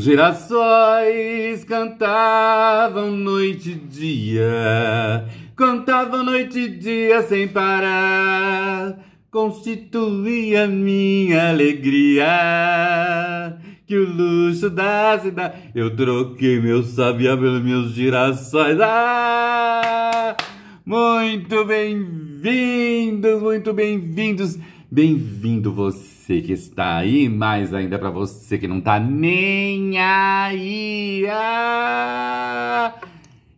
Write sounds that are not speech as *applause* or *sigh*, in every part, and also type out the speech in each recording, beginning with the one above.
Os girassóis cantavam noite e dia, cantavam noite e dia sem parar, constituía minha alegria. Que o luxo da cidade, eu troquei meu sabiá pelos meus girassóis. Ah! Muito bem-vindos, muito bem-vindos. Bem-vindo você que está aí, mais ainda para você que não tá nem aí. Ah!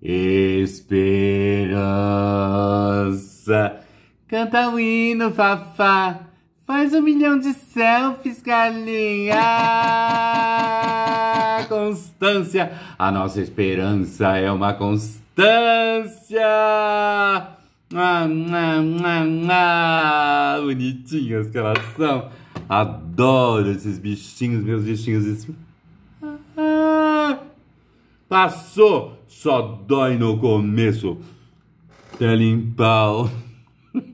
Esperança. Canta o um hino, Fafá. Faz um milhão de selfies, galinha. Constância. A nossa esperança é uma constância. Ah, bonitinhas que elas são. Adoro esses bichinhos, meus bichinhos. Ah, passou, só dói no começo. Até limpar. *laughs*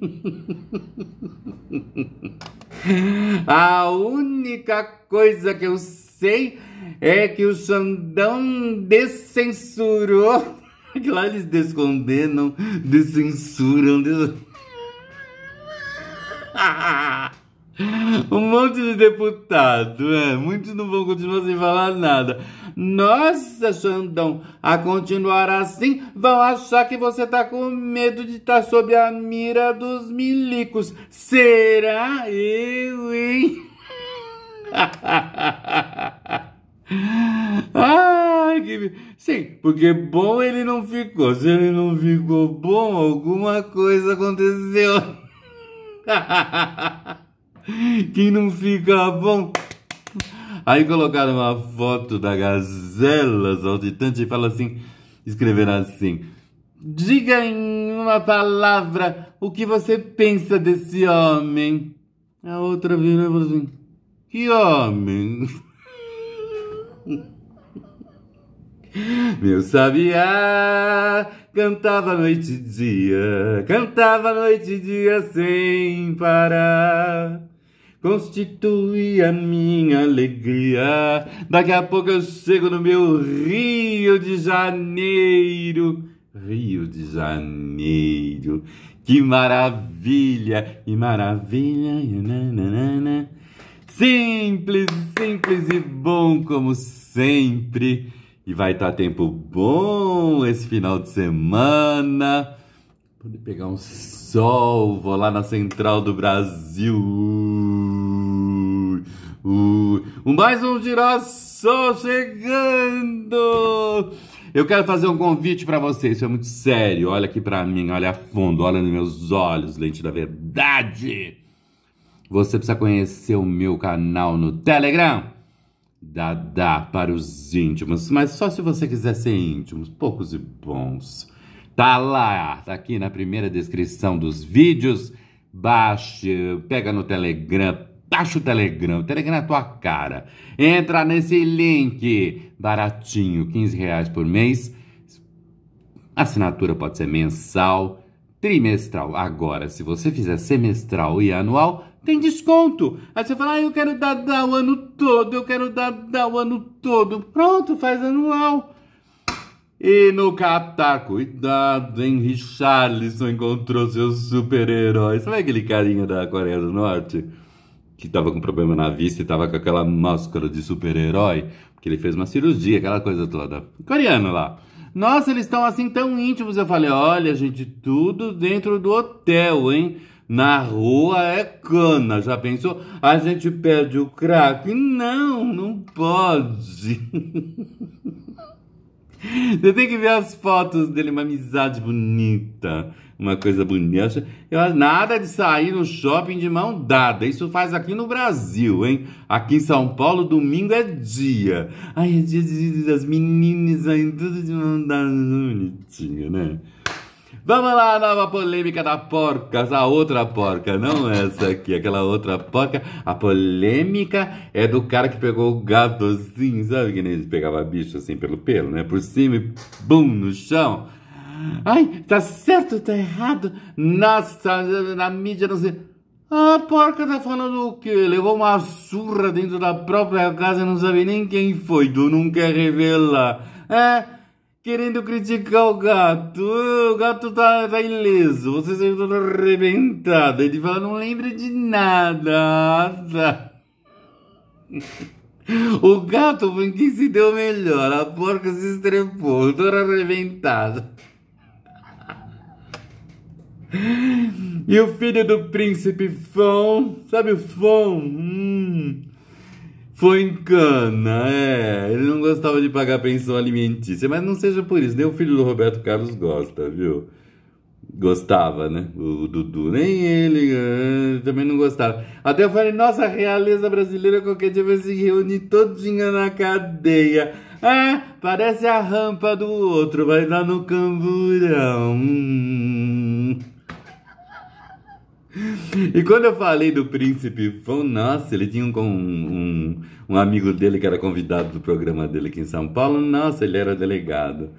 A única coisa que eu sei é que o Xandão descensurou que lá eles descondenam, descensuram, des... *laughs* um monte de deputado, é. Muitos não vão continuar sem falar nada. Nossa, Xandão, a continuar assim, vão achar que você tá com medo de estar tá sob a mira dos milicos. Será eu, hein? *laughs* ah! que. Sim, porque bom ele não ficou. Se ele não ficou bom, alguma coisa aconteceu. *laughs* Quem não fica bom. Aí colocaram uma foto da gazela saltitante e fala assim: escreveram assim. Diga em uma palavra o que você pensa desse homem. A outra virou e fala assim: Que homem? *laughs* Meu sabiá cantava noite e dia, cantava noite e dia sem parar. Constituía minha alegria. Daqui a pouco eu chego no meu Rio de Janeiro. Rio de Janeiro. Que maravilha! E maravilha! Simples, simples e bom como sempre. E vai estar tá tempo bom esse final de semana. Poder pegar um sol, vou lá na central do Brasil. Uh, uh. Mais um girassol chegando! Eu quero fazer um convite para vocês, isso é muito sério. Olha aqui para mim, olha a fundo, olha nos meus olhos, lente da verdade. Você precisa conhecer o meu canal no Telegram Dada para os íntimos, mas só se você quiser ser íntimos, poucos e bons. Tá lá, tá aqui na primeira descrição dos vídeos. Baixe, pega no Telegram, baixa o Telegram, o Telegram é a tua cara. Entra nesse link, baratinho, 15 reais por mês. Assinatura pode ser mensal, trimestral. Agora, se você fizer semestral e anual, tem desconto. Aí você fala, ah, eu quero dar, dar o ano todo, eu quero dar, dar o ano todo. Pronto, faz anual. E no Catar, cuidado, hein? Richarlison encontrou seus super-heróis. Sabe aquele carinha da Coreia do Norte? Que tava com problema na vista e tava com aquela máscara de super-herói? Porque ele fez uma cirurgia, aquela coisa toda. Coreano lá. Nossa, eles estão assim tão íntimos. Eu falei, olha, gente, tudo dentro do hotel, hein? Na rua é cana, já pensou? A gente perde o crack? Não, não pode. *laughs* Você tem que ver as fotos dele, uma amizade bonita, uma coisa bonita. Eu, nada de sair no shopping de mão dada. Isso faz aqui no Brasil, hein? Aqui em São Paulo, domingo é dia. Ai, é dia das meninas, aí tudo de mão dada, bonitinho, né? Vamos lá, nova polêmica da porca, a outra porca, não essa aqui, aquela outra porca. A polêmica é do cara que pegou o gato assim, sabe que nem ele pegava bicho assim pelo pelo, né? Por cima e bum no chão. Ai, tá certo, tá errado. Nossa, na mídia não sei. A porca tá falando o quê? Levou uma surra dentro da própria casa e não sabe nem quem foi. Tu não quer revelar. É querendo criticar o gato. Ah, o gato tá, tá ileso, você estão arrebentados. Ele fala, não lembra de nada. *laughs* O gato foi quem se deu melhor, a porca se estrepou, estou arrebentado. *laughs* E o filho do príncipe Fão? sabe o Fão? Hum foi em cana, é. Ele não gostava de pagar pensão alimentícia, mas não seja por isso. Nem o filho do Roberto Carlos gosta, viu? Gostava, né? O Dudu, nem é, ele também não gostava. Até eu falei, nossa, a realeza brasileira qualquer dia vai se reunir todinha na cadeia. Ah, parece a rampa do outro, vai dar no camburão. Hum. E quando eu falei do príncipe Fon, nossa, ele tinha um, um, um amigo dele que era convidado do programa dele aqui em São Paulo, nossa, ele era delegado.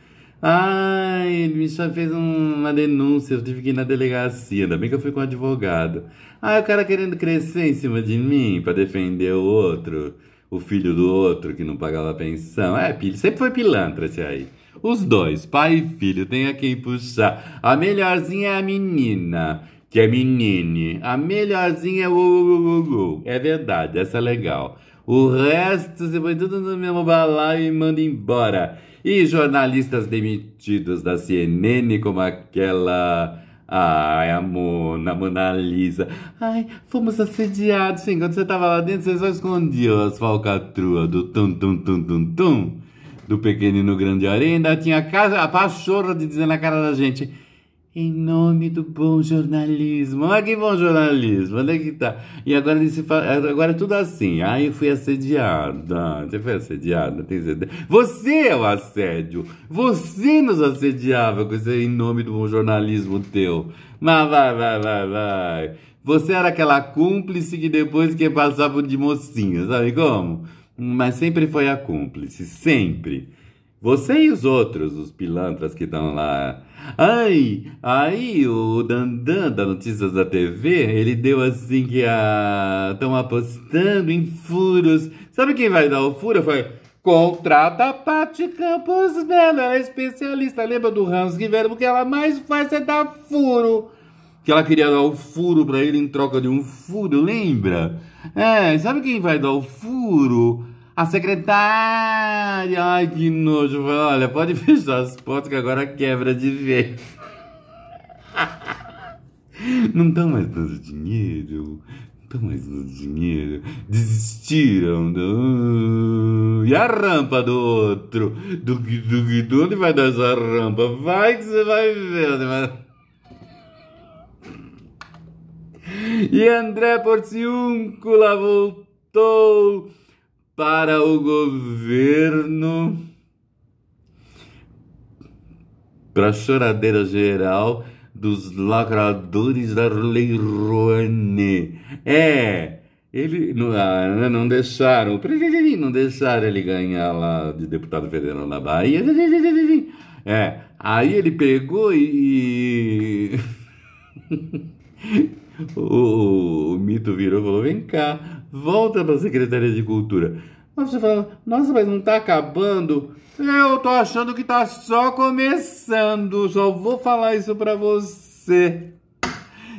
Ai, ah, ele me fez uma denúncia, eu tive que ir na delegacia, ainda bem que eu fui com um advogado. Ai, ah, é o cara querendo crescer em cima de mim para defender o outro, o filho do outro que não pagava pensão. É, sempre foi pilantra esse aí. Os dois, pai e filho, tem a quem puxar. A melhorzinha é a menina que é menine. A melhorzinha é o, É verdade, essa é legal. O resto você põe tudo no mesmo balaio e manda embora. E jornalistas demitidos da CNN, como aquela. Ai, Mona, a Mona Lisa. Ai, fomos assediados. Sim, quando você tava lá dentro, você só escondia as falcatruas do tum-tum-tum-tum-tum do pequenino grande areia. Ainda tinha a, casa, a pachorra de dizer na cara da gente. Em nome do bom jornalismo. Olha que bom jornalismo, onde é que tá? E agora, agora é tudo assim. Ai, ah, eu fui assediada. Você foi assediada, tem certeza? Você é o assédio. Você nos assediava com esse em nome do bom jornalismo teu. Mas vai, vai, vai, vai. Você era aquela cúmplice que depois que passar por de mocinha, sabe como? Mas sempre foi a cúmplice, sempre. Você e os outros, os pilantras que estão lá. Ai, aí o Dandan da Notícias da TV, ele deu assim que estão ah, apostando em furos. Sabe quem vai dar o furo? Foi. Contrata a Paty Campos Belo, ela é especialista. Lembra do Hans Guilherme? porque ela mais faz é dar furo. Que ela queria dar o furo para ele em troca de um furo, lembra? É, sabe quem vai dar o furo? A secretária! Ai, que nojo! Olha, pode *laughs* fechar as portas que agora quebra de vez. *laughs* Não estão tá mais dando dinheiro. Não estão tá mais dando dinheiro. Desistiram. Do... E a rampa do outro? Do do, do, onde vai dar essa rampa? Vai que você vai ver. E André Porciúncula voltou para o governo, para a choradeira geral dos lacradores da Lei Rouanet. É, ele não, ah, né, não deixaram, não deixaram ele ganhar lá de deputado federal na Bahia. É, aí ele pegou e. e... *laughs* o, o, o mito virou e falou: vem cá volta para a Secretaria de Cultura. Mas você fala, nossa, mas não está acabando? Eu tô achando que está só começando, só vou falar isso para você.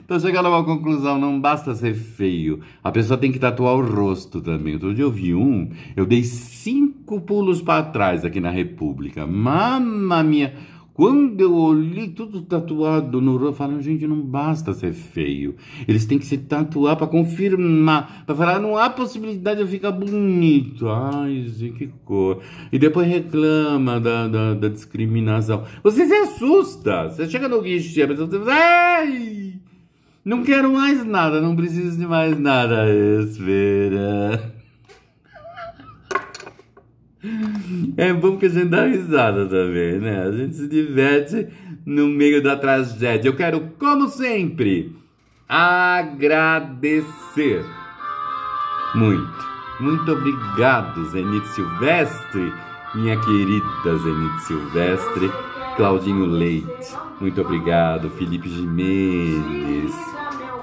Tô chegando a uma conclusão, não basta ser feio, a pessoa tem que tatuar o rosto também. Outro dia eu vi um, eu dei cinco pulos para trás aqui na República. Mamma minha! Quando eu olhei tudo tatuado no rosto, falaram, gente, não basta ser feio. Eles têm que se tatuar para confirmar, para falar, não há possibilidade de eu ficar bonito. Ai, gente, que cor. E depois reclama da, da, da discriminação. Você se assusta. Você chega no guichê, a pessoa diz, ai, não quero mais nada, não preciso de mais nada. Espera. É bom que a gente dá risada também, né? A gente se diverte no meio da tragédia. Eu quero, como sempre, agradecer muito. Muito obrigado, Zenith Silvestre, minha querida Zenith Silvestre, Claudinho Leite. Muito obrigado, Felipe Jimenez.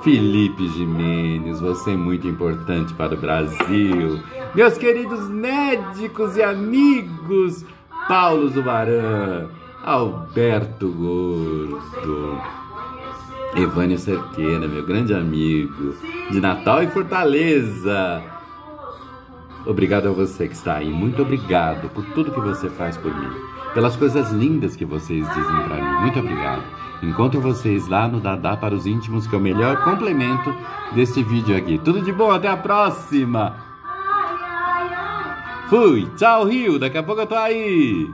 Felipe Jimenez, você é muito importante para o Brasil. Meus queridos médicos e amigos, Paulo Zubarã, Alberto Gordo, Evânio Cerqueira, meu grande amigo, de Natal e Fortaleza. Obrigado a você que está aí, muito obrigado por tudo que você faz por mim pelas coisas lindas que vocês dizem para mim. Muito obrigado. Encontro vocês lá no Dadá para os íntimos, que é o melhor complemento deste vídeo aqui. Tudo de bom, até a próxima. Fui, tchau Rio, daqui a pouco eu tô aí.